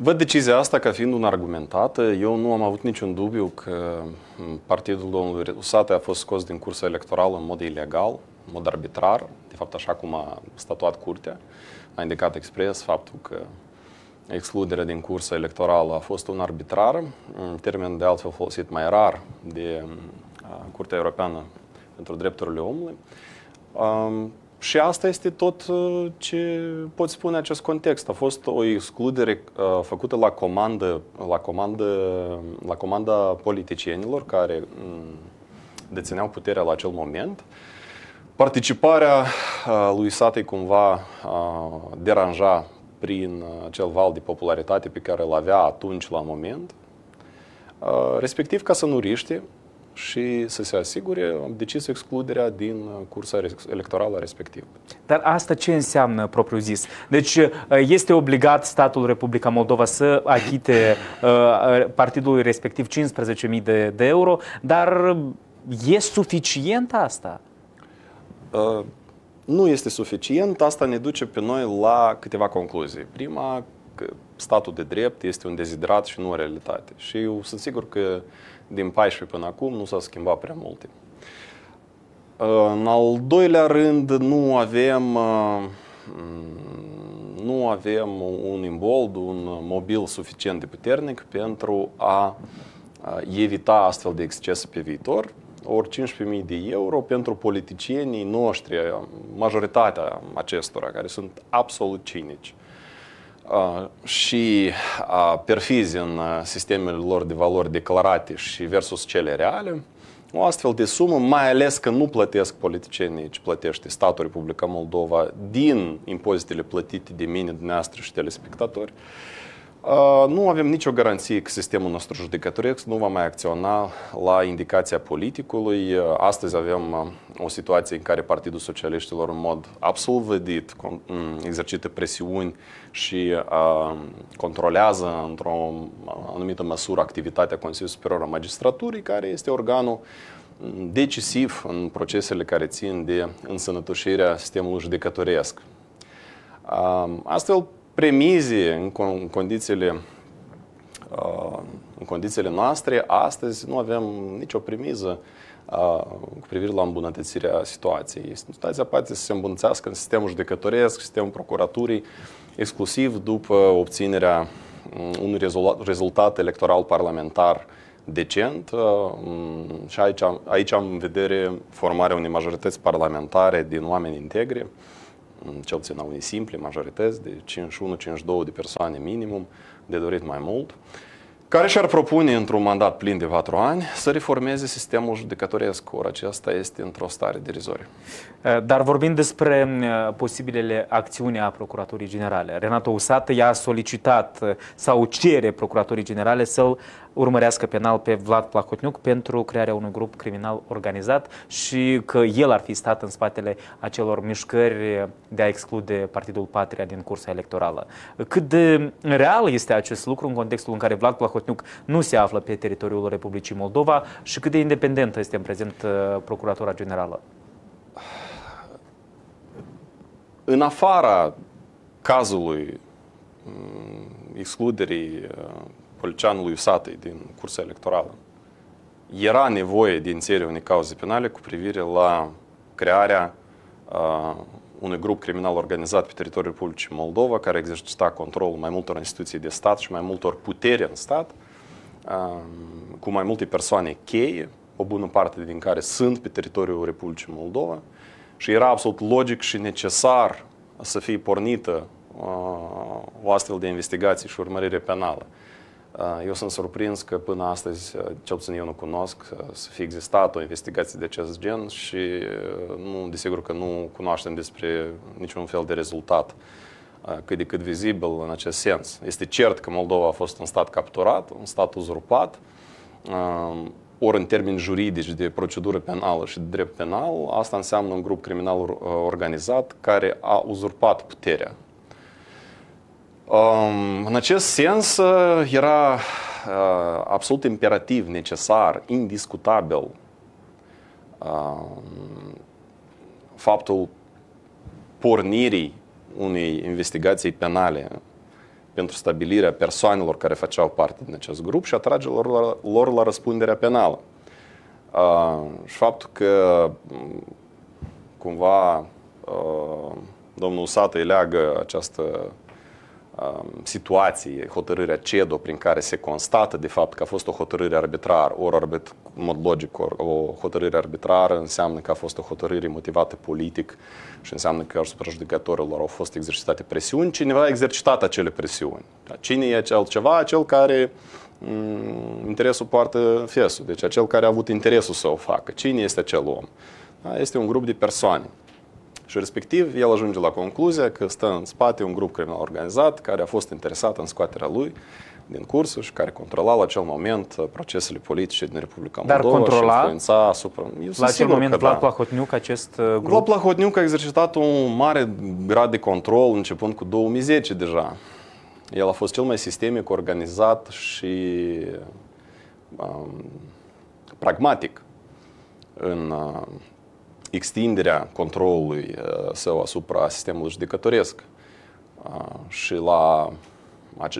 Văd decizia asta ca fiind un argumentată. Eu nu am avut niciun dubiu că partidul domnului Rusate a fost scos din cursa electorală în mod ilegal, în mod arbitrar, de fapt așa cum a statuat curtea. A indicat expres faptul că excluderea din cursa electorală a fost un arbitrar, un termen de altfel folosit mai rar de Curtea Europeană pentru Drepturile Omului. Și asta este tot uh, ce pot spune acest context. A fost o excludere uh, făcută la comandă, la, comandă, la comanda politicienilor care mm, dețineau puterea la acel moment. Participarea uh, lui Satei cumva deranja prin acel val de popularitate pe care îl avea atunci la moment, respectiv ca să nu riște și să se asigure, am decis excluderea din cursa electorală respectivă. Dar asta ce înseamnă propriu zis? Deci uh, este obligat statul Republica Moldova să achite uh, uh, partidului respectiv 15.000 de, de euro, dar e suficient asta? Uh, nu este suficient, asta ne duce pe noi la câteva concluzii. Prima, că statul de drept este un deziderat și nu o realitate. Și eu sunt sigur că din 14 până acum nu s-a schimbat prea mult. În al doilea rând, nu avem, uh, mm, nu avem un imbold, un mobil suficient de puternic pentru a evita astfel de excese pe viitor. Ori 15.000 de euro pentru politicienii noștri, majoritatea acestora, care sunt absolut cinici și perfizi în sistemele lor de valori declarate și versus cele reale, o astfel de sumă, mai ales că nu plătesc politicienii, ci plătește statul Republica Moldova din impozitele plătite de mine, dumneavoastră și telespectatori, uh, nu avem nicio garanție că sistemul nostru judecătoresc nu va mai acționa la indicația politicului. Astăzi avem o situație în care Partidul Socialiștilor în mod absolut vădit exercită presiuni și controlează într-o anumită măsură activitatea Consiliului Superior al Magistraturii, care este organul decisiv în procesele care țin de însănătoșirea sistemului judecătoresc. Astfel, premize în, con- în condițiile uh, în condițiile noastre, astăzi nu avem nicio premiză uh, cu privire la îmbunătățirea situației. Situația poate să se îmbunătățească în sistemul judecătoresc, sistemul procuraturii, exclusiv după obținerea mm, unui rezultat, electoral parlamentar decent uh, mm, și aici, aici am în vedere formarea unei majorități parlamentare din oameni integri, cel puțin la unii simple, majorități de 51-52 de persoane minimum, de dorit mai mult, care și-ar propune într-un mandat plin de 4 ani să reformeze sistemul judecătoresc, ori acesta este într-o stare derizorie. Eh, dar vorbind despre eh, posibilele acțiuni a Procuratorii Generale, Renato Usată i-a solicitat eh, sau cere Procuratorii Generale să-l urmărească penal pe Vlad Plahotniuc pentru crearea unui grup criminal organizat și că el ar fi stat în spatele acelor mișcări de a exclude Partidul Patria din cursa electorală. Cât de real este acest lucru în contextul în care Vlad Plahotniuc nu se află pe teritoriul Republicii Moldova și cât de independentă este în prezent uh, Procuratura Generală? În afara cazului mm, excluderii uh, Colceanului Satei din cursa electorală. Era nevoie de înțeierea unei cauze penale cu privire la crearea uh, unui grup criminal organizat pe teritoriul Republicii Moldova care exercita controlul mai multor instituții de stat și mai multor puteri în stat, uh, cu mai multe persoane cheie, o bună parte din care sunt pe teritoriul Republicii Moldova și era absolut logic și necesar să fie pornită uh, o astfel de investigație și urmărire penală. Eu sunt surprins că până astăzi, cel puțin eu nu cunosc, să fi existat o investigație de acest gen și nu, desigur că nu cunoaștem despre niciun fel de rezultat cât de cât vizibil în acest sens. Este cert că Moldova a fost un stat capturat, un stat uzurpat, ori în termeni juridici de procedură penală și de drept penal, asta înseamnă un grup criminal organizat care a uzurpat puterea în acest sens, ă, era ă, absolut imperativ, necesar, indiscutabil faptul pornirii unei investigații penale pentru stabilirea persoanelor care făceau parte din acest grup și atrage lor, la, lor la răspunderea penală. Uh, și faptul că cumva uh, domnul Sată leagă această Um, situație, hotărârea CEDO prin care se constată de fapt că a fost o hotărâre arbitrară, ori arbit, în mod logic, or, o hotărâre arbitrară înseamnă că a fost o hotărâre motivată politic și înseamnă că asupra judecătorilor au fost exercitate presiuni, cineva a exercitat acele presiuni. Cine e acel ceva? acel care mm, interesul poartă fesul, deci acel care a avut interesul să o facă. Cine este acel om? Da, este un grup de persoane. Și respectiv, el ajunge la concluzia că stă în spate un grup criminal organizat care a fost interesat în scoaterea lui din cursul și care controla la acel moment uh, procesele politice din Republica Moldova Dar controla și influența asupra... Eu la acel moment Vlad da. Plahotniuc acest uh, grup? Vlad Plahotniuc a exercitat un mare grad de control începând cu 2010 deja. El a fost cel mai sistemic, organizat și um, pragmatic în uh, extinderea controlului uh, său asupra sistemului judecătoresc. Uh, și la,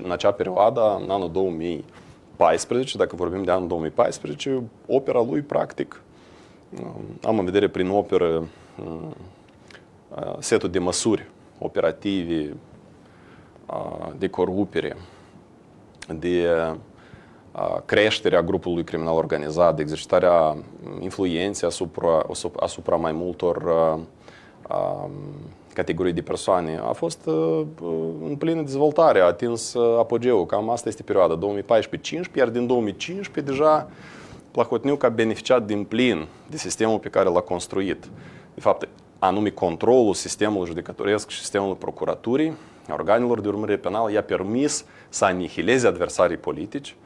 în acea perioadă, în anul 2014, dacă vorbim de anul 2014, opera lui, practic, uh, am în vedere prin operă setul de măsuri operative de corupere, de creșterea grupului criminal organizat, de exercitarea influenței asupra, asupra mai multor categorii de persoane, a fost în plină dezvoltare, a atins apogeul. Cam asta este perioada 2014-2015, iar din 2015 deja Plahotniuc a beneficiat din plin de sistemul pe care l-a construit. De fapt, anume controlul sistemului judecătoresc și sistemului procuraturii, organelor de urmărire penală, i-a permis să anihileze adversarii politici,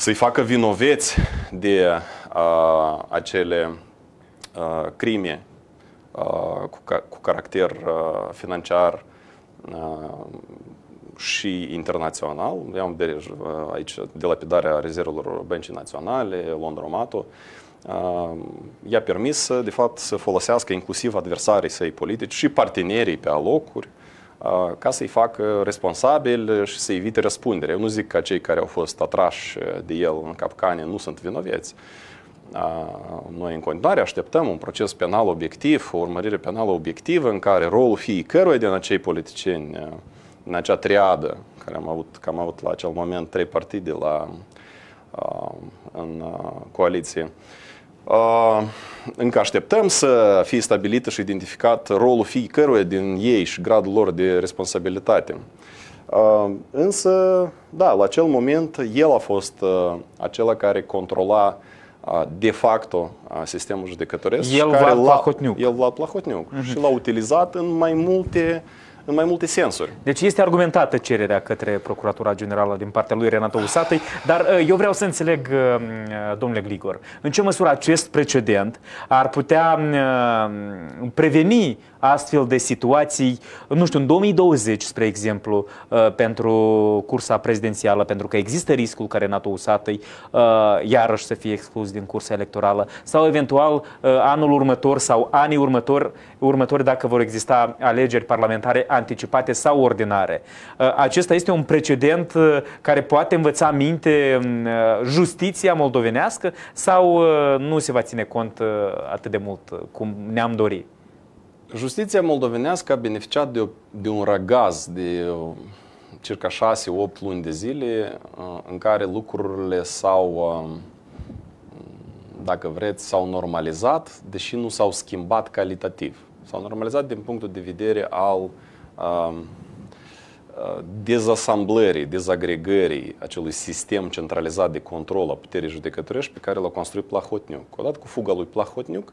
să-i facă vinoveți de uh, acele uh, crime uh, cu, ca- cu caracter uh, financiar uh, și internațional. Eu am de, uh, aici delapidarea rezervelor băncii naționale, Londromato. Uh, i-a permis, de fapt, să folosească inclusiv adversarii săi politici și partenerii pe alocuri ca să-i facă responsabil și să evite răspundere. Eu nu zic că cei care au fost atrași de el în capcane nu sunt vinoveți. Noi în continuare așteptăm un proces penal obiectiv, o urmărire penală obiectivă în care rolul fiecăruia din acei politicieni în acea triadă, care am avut, că am avut la acel moment trei partide la, în coaliție, Uh, încă așteptăm să fie stabilită și identificat rolul fiecăruia din ei și gradul lor de responsabilitate. Uh, însă, da, la acel moment el a fost uh, acela care controla de facto sistemul judecătoresc. El, care Vlad Plahotniuc. El, Vlad Plahotniuc. Uh-huh. Și l-a utilizat în mai multe uh, în mai multe sensuri. Deci este argumentată cererea către Procuratura Generală din partea lui Renato Usatăi, dar uh, eu vreau să înțeleg, uh, domnule Gligor, în ce măsură acest precedent ar putea uh, preveni astfel de situații, nu știu, în 2020, spre exemplu, uh, pentru cursa prezidențială, pentru că există riscul care NATO usatăi uh, iarăși să fie exclus din cursa electorală, sau eventual uh, anul următor sau anii următori, următori dacă vor exista alegeri parlamentare anticipate sau ordinare. Acesta este un precedent care poate învăța minte um, justiția moldovenească sau nu se va ține cont atât de mult cum ne-am dorit? Justiția moldovenească a beneficiat de, o, de un răgaz de uh, circa 6-8 luni de zile uh, în care lucrurile s-au, uh, dacă vreți, s-au normalizat, deși nu s-au schimbat calitativ. S-au normalizat din punctul de vedere al dezasamblării, dezagregării acelui sistem centralizat de control a puterii judecătorești pe care l-a construit Plahotniuc. Odată cu fuga lui Plahotniuc,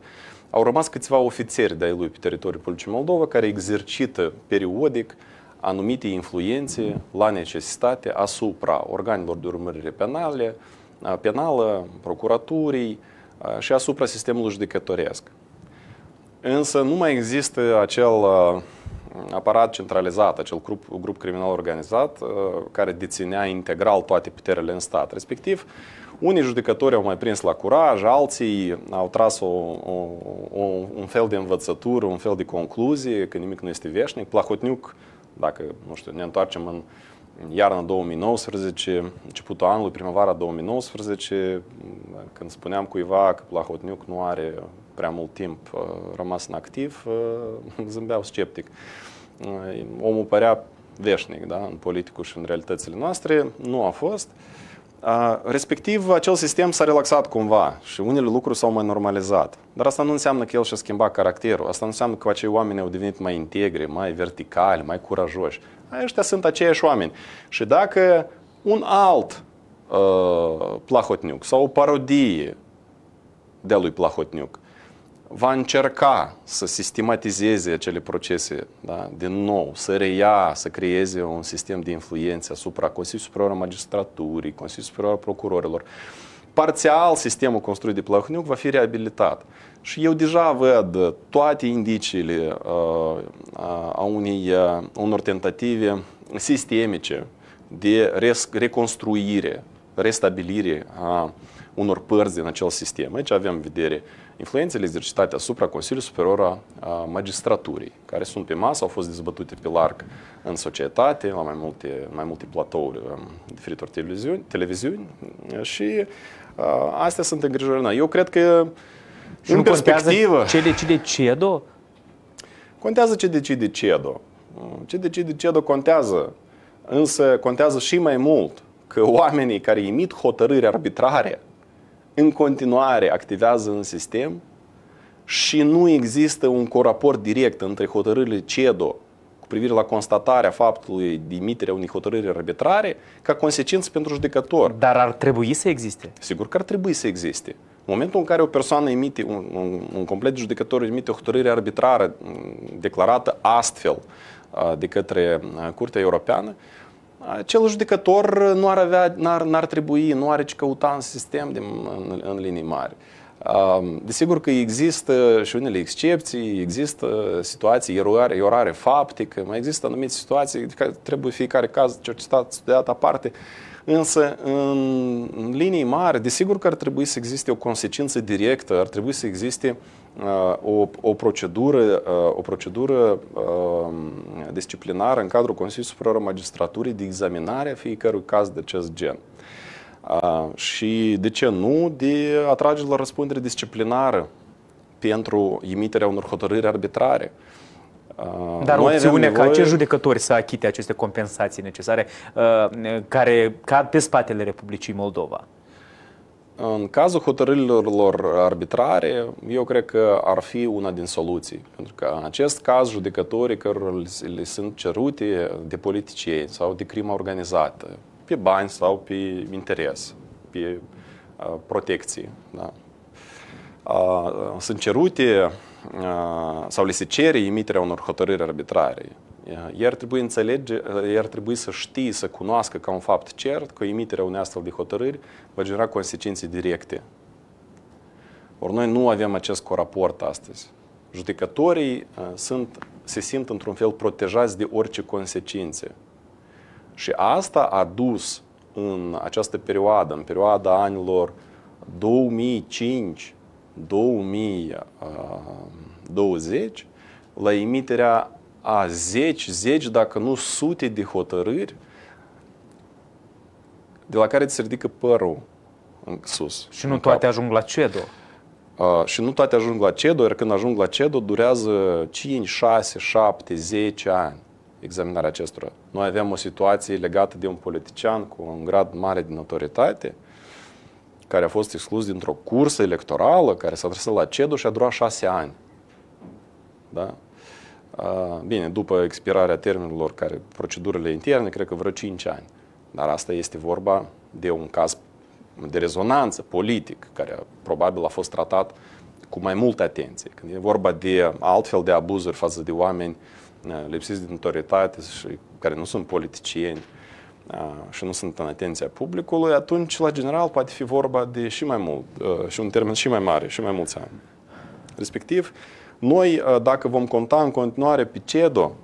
au rămas câțiva ofițeri de-ai lui pe teritoriul Republicii Moldova care exercită periodic anumite influențe la necesitate asupra organelor de urmărire penale, penală, procuraturii și asupra sistemului judecătoresc. Însă nu mai există acel aparat centralizat, acel grup, grup criminal organizat uh, care deținea integral toate puterile în stat. Respectiv, unii judecători au mai prins la curaj, alții au tras o, o, o, un fel de învățătură, un fel de concluzie, că nimic nu este veșnic. Plahotniuc, dacă, nu știu, ne întoarcem în în iarna 2019, începutul anului, primăvara 2019, când spuneam cuiva că Plahotniuc nu are prea mult timp uh, rămas în activ, uh, zâmbeau sceptic. Uh, omul părea veșnic da, în politicul și în realitățile noastre, nu a fost. Uh, Respectiv, acel sistem s-a relaxat cumva și unele lucruri s-au mai normalizat. Dar asta nu înseamnă că el și-a schimbat caracterul, asta nu înseamnă că acei oameni au devenit mai integri, mai verticali, mai curajoși. Ăștia sunt aceiași oameni. Și dacă un alt uh, Plahotniuc sau o parodie de-a lui Plahotniuc va încerca să sistematizeze acele procese da? din nou, să reia, să creeze un sistem de influență asupra Consiliului Superior al Magistraturii, Consiliului Superior al Procurorilor. Parțial, sistemul construit de Plăhniuc va fi reabilitat. Și eu deja văd toate indiciile uh, a unei, uh, unor tentative sistemice de res- reconstruire, restabilire a unor părți din acel sistem. Aici avem în vedere uh, Influențele exercitate asupra Consiliului Superior a Magistraturii, care sunt pe masă, au fost dezbătute pe larg în societate, la mai multe, mai multe platouri um, diferitor televiziuni, televiziuni și uh, astea sunt îngrijorările. Eu cred că și în perspectivă... ce decide CEDO? Contează ce decide CEDO. Ce decide CEDO contează, însă contează și mai mult că oamenii care emit hotărâri arbitrare în continuare activează în sistem și nu există un coraport direct între hotărârile CEDO cu privire la constatarea faptului de emiterea unei hotărâri arbitrare ca consecință pentru judecător. Dar ar trebui să existe? Sigur că ar trebui să existe. În momentul în care o persoană emite, un, un, un complet judecător emite o hotărâre arbitrară declarată astfel de către Curtea Europeană, acel judecător nu ar avea, n-ar, n-ar trebui, nu are ce căuta în sistem de, în, în linii mari. Um, desigur că există și unele excepții, există situații, eroare, erorare faptică, mai există anumite situații, care trebuie fiecare caz cercetat, studiat aparte, însă în linii mari, desigur că ar trebui să existe o consecință directă, ar trebui să existe o, o procedură, o procedură um, disciplinară în cadrul Consiliului Superior Magistraturii de examinare a fiecărui caz de acest gen. Și de ce nu? De atrage la răspundere disciplinară pentru emiterea unor hotărâri arbitrare. Dar Noi opțiunea nevoie... ca acești judecători să achite aceste compensații necesare care cad pe spatele Republicii Moldova. În cazul hotărârilor arbitrare, eu cred că ar fi una din soluții. Pentru că în acest caz, judecătorii care le sunt cerute de politicieni sau de crimă organizată, pe bani sau pe interes, pe uh, protecție, da? Uh, sunt cerute uh, sau le se cere emiterea unor hotărâri arbitrare ei ar trebui, înțelege, ei uh, ar trebui să știe, să cunoască ca un fapt cert că emiterea unei astfel de hotărâri va genera consecințe directe. Ori noi nu avem acest coraport astăzi. Judecătorii uh, sunt, se simt într-un fel protejați de orice consecințe. Și asta a dus în această perioadă, în perioada anilor 2005-2020, uh, la emiterea a zeci, zeci, dacă nu sute de hotărâri de la care ți se ridică părul în sus. Și nu în toate cap. ajung la CEDO. Uh, și nu toate ajung la CEDO, iar când ajung la CEDO durează 5, 6, 7, 10 ani examinarea acestora. Noi avem o situație legată de un politician cu un grad mare de notorietate care a fost exclus dintr-o cursă electorală care s-a adresat la CEDO și a durat 6 ani. Da? Bine, după expirarea termenilor care, procedurile interne, cred că vreo 5 ani. Dar asta este vorba de un caz de rezonanță politic, care probabil a fost tratat cu mai multă atenție. Când e vorba de altfel de abuzuri față de oameni lipsiți de notorietate și care nu sunt politicieni și nu sunt în atenția publicului, atunci, la general, poate fi vorba de și mai mult, și un termen și mai mare, și mai mulți ani. Respectiv, noi, uh, dacă vom conta în continuare pe CEDO,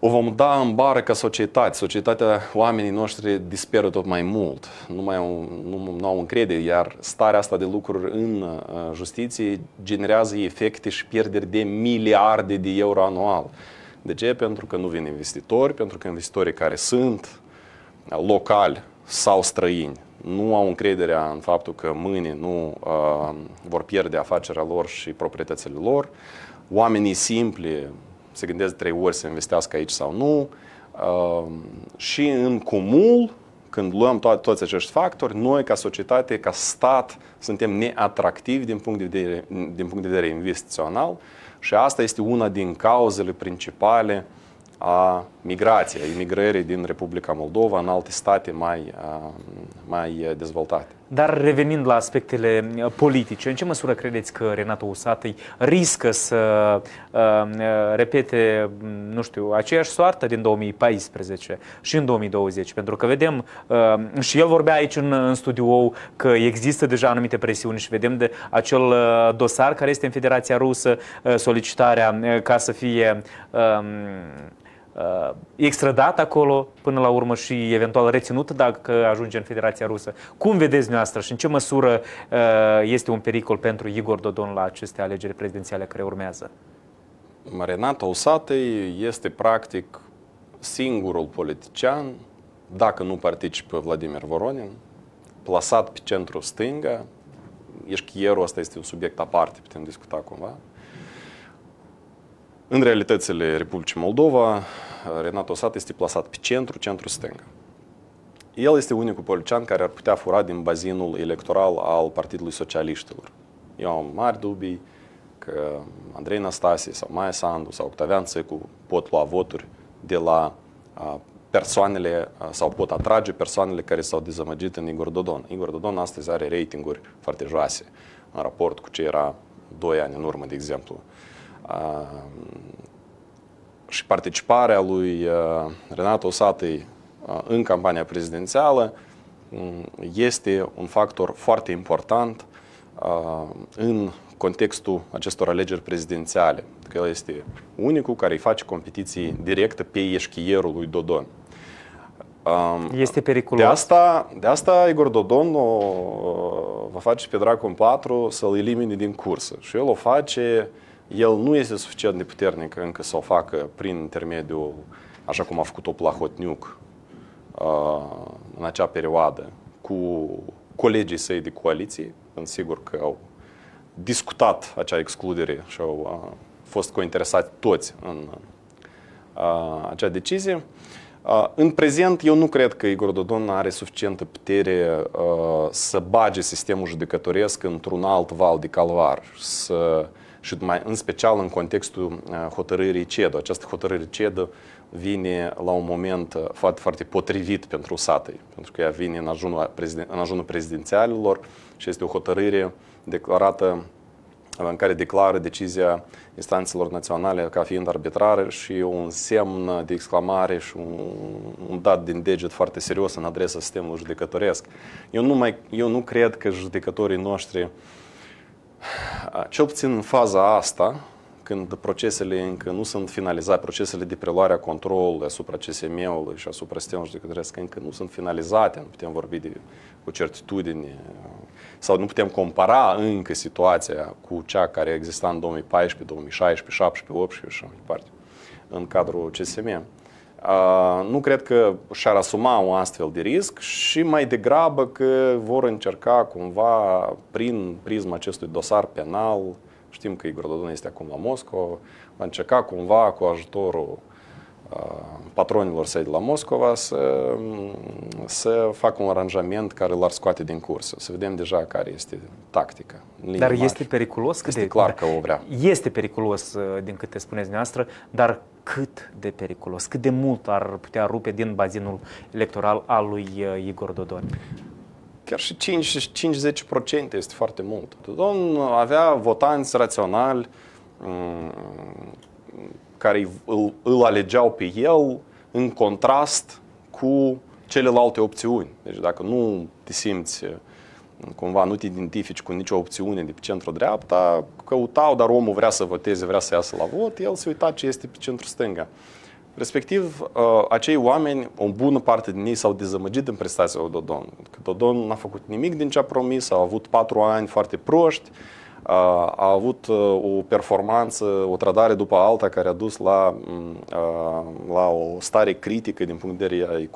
o vom da în bară ca societate. Societatea, oamenii noștri disperă tot mai mult. Nu mai au, nu, nu au încredere, iar starea asta de lucruri în uh, justiție generează efecte și pierderi de miliarde de euro anual. De ce? Pentru că nu vin investitori, pentru că investitorii care sunt locali sau străini nu au încrederea în faptul că mâine nu uh, vor pierde afacerea lor și proprietățile lor. Oamenii simpli se gândesc trei ori să investească aici sau nu. Uh, și în cumul, când luăm to- toți acești factori, noi ca societate, ca stat, suntem neatractivi din punct de vedere, din punct de vedere investițional și asta este una din cauzele principale uh, a migrației, a imigrării din Republica Moldova în alte state mai, mai dezvoltate. Dar revenind la aspectele uh, politice, în ce măsură credeți că Renato Usatăi riscă să uh, uh repete, mm, nu știu, aceeași soartă din 2014 și în 2020? Pentru că vedem, uh, și el vorbea aici în, în studiou că există deja anumite presiuni și vedem de acel uh, dosar care este în Federația Rusă, uh, solicitarea uh, ca să fie... Uh, Uh, extradat acolo până la urmă și eventual reținut dacă ajunge în Federația Rusă. Cum vedeți dumneavoastră și în ce măsură uh, este un pericol pentru Igor Dodon la aceste alegeri prezidențiale care urmează? Renato Usatei este practic singurul politician, dacă nu participă Vladimir Voronin, plasat pe centru stânga, eșchierul ăsta este un subiect aparte, putem discuta cumva, în realitățile Republicii Moldova, Eh, Renato Sat este plasat pe centru, centru stângă. El este unicul polițian care ar putea fura din bazinul electoral al Partidului Socialiștilor. Eu am mari dubii că Andrei Nastase sau Maia Sandu sau Octavian Țăcu pot lua voturi de la eh, persoanele eh, sau pot atrage persoanele care s-au dezamăgit în Igor Dodon. Igor Dodon astăzi are ratinguri foarte joase în raport cu ce era doi ani în urmă, de exemplu și participarea lui uh, Renato Satei uh, în campania prezidențială mm, este un factor foarte important uh, în contextul acestor alegeri prezidențiale, că el este unicul care îi face competiții directă pe ieșchierul lui Dodon. Um, este periculos. De asta, de asta Igor Dodon o, va face pe Dragon 4 să-l elimine din cursă și el o face uh, el nu este suficient de puternic încă să o facă prin intermediul, așa cum a făcut-o Plahotniuc uh, în acea perioadă, cu colegii săi de coaliție, sunt sigur că au discutat acea excludere și au a, uh, fost cointeresați toți în uh, acea decizie. în prezent, eu nu cred că Igor Dodon are suficientă putere să bage sistemul judecătoresc într-un alt val de calvar, să și mai în special în contextul uh, hotărârii CEDO. Această hotărâre CEDO vine la un moment uh, foarte, foarte potrivit pentru SATI, pentru că ea vine în ajunul, preziden, în ajunul prezidențialilor și este o hotărâre declarată uh, în care declară decizia instanțelor naționale ca fiind arbitrară și un semn de exclamare și un, un dat din deget foarte serios în adresa sistemului judecătoresc. Eu nu, mai, eu nu cred că judecătorii noștri uh, Ah, Cel puțin în faza asta, când procesele încă nu sunt finalizate, procesele de preluare a controlului asupra CSM-ului și asupra sistemului judecătoresc încă nu sunt finalizate, nu putem vorbi de, cu certitudine sau nu putem compara încă situația cu cea care exista în 2014, 2016, 2017, 2018 și așa mai departe, în cadrul CSM. Ah, nu cred că și-ar asuma un astfel de risc și mai degrabă că vor încerca cumva prin prisma acestui dosar penal, știm că Igor Dodon este acum la Moscova, va încerca cumva cu ajutorul uh, Uh, patronilor săi de la Moscova să, mm, să facă un aranjament care l-ar scoate din curs. Să vedem deja care este tactica. Dar mari. este periculos? este de, clar că o vrea. Este periculos, uh, din câte spuneți dumneavoastră, dar cât de periculos, cât de mult ar putea rupe din bazinul electoral al lui uh, Igor Dodon? Chiar și 5-10% este foarte mult. Dodon avea votanți raționali, mm, care îl, îl alegeau pe el în contrast cu celelalte opțiuni. Deci dacă nu te simți cumva nu te identifici cu nicio opțiune de pe centru-dreapta, căutau, dar omul vrea să voteze, vrea să iasă la vot, el se uita ce este pe centru-stânga. Respectiv, uh, acei oameni, o bună parte din ei s-au dezamăgit în prestația lui Dodon. Că Dodon n-a făcut nimic din ce a promis, au avut patru ani foarte proști, a a avut uh, o performanță, o trădare după alta care a dus la, mm, la o stare critică din punct de vedere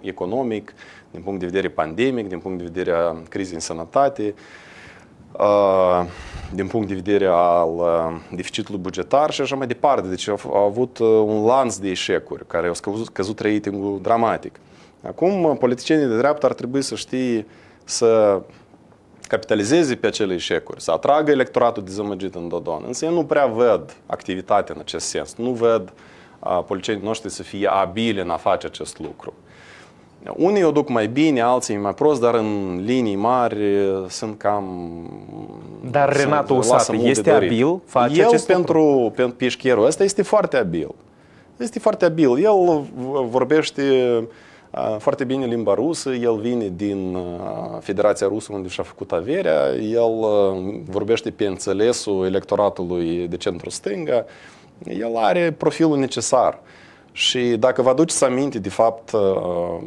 economic, din punct de vedere pandemic, din punct de vedere a crizei în sănătate, din punct de vedere al deficitului bugetar și așa mai departe. Deci a avut uh, un lanț de eșecuri care au căzut ratingul dramatic. Acum, politicienii de dreapta ar trebui să știe să capitalizeze pe acele eșecuri, să atragă electoratul dezamăgit în Dodon. Însă eu nu prea văd activitate în acest sens. Nu văd uh, policienii noștri să fie abili în a face acest lucru. Unii o duc mai bine, alții mai prost, dar în linii mari sunt cam... Dar Renato Usată este abil? Face El pentru, lucru? pentru pișchierul ăsta este foarte abil. Este foarte abil. El vorbește foarte bine limba rusă, el vine din Federația Rusă unde și-a făcut averea, el vorbește pe înțelesul electoratului de centru-stânga, el are profilul necesar. Și dacă vă aduceți aminte, de fapt,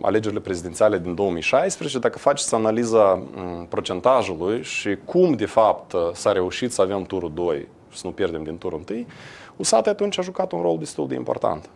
alegerile prezidențiale din 2016, dacă faceți analiza procentajului și cum, de fapt, s-a reușit să avem turul 2 și să nu pierdem din turul 1, USAT atunci a jucat un rol destul de important.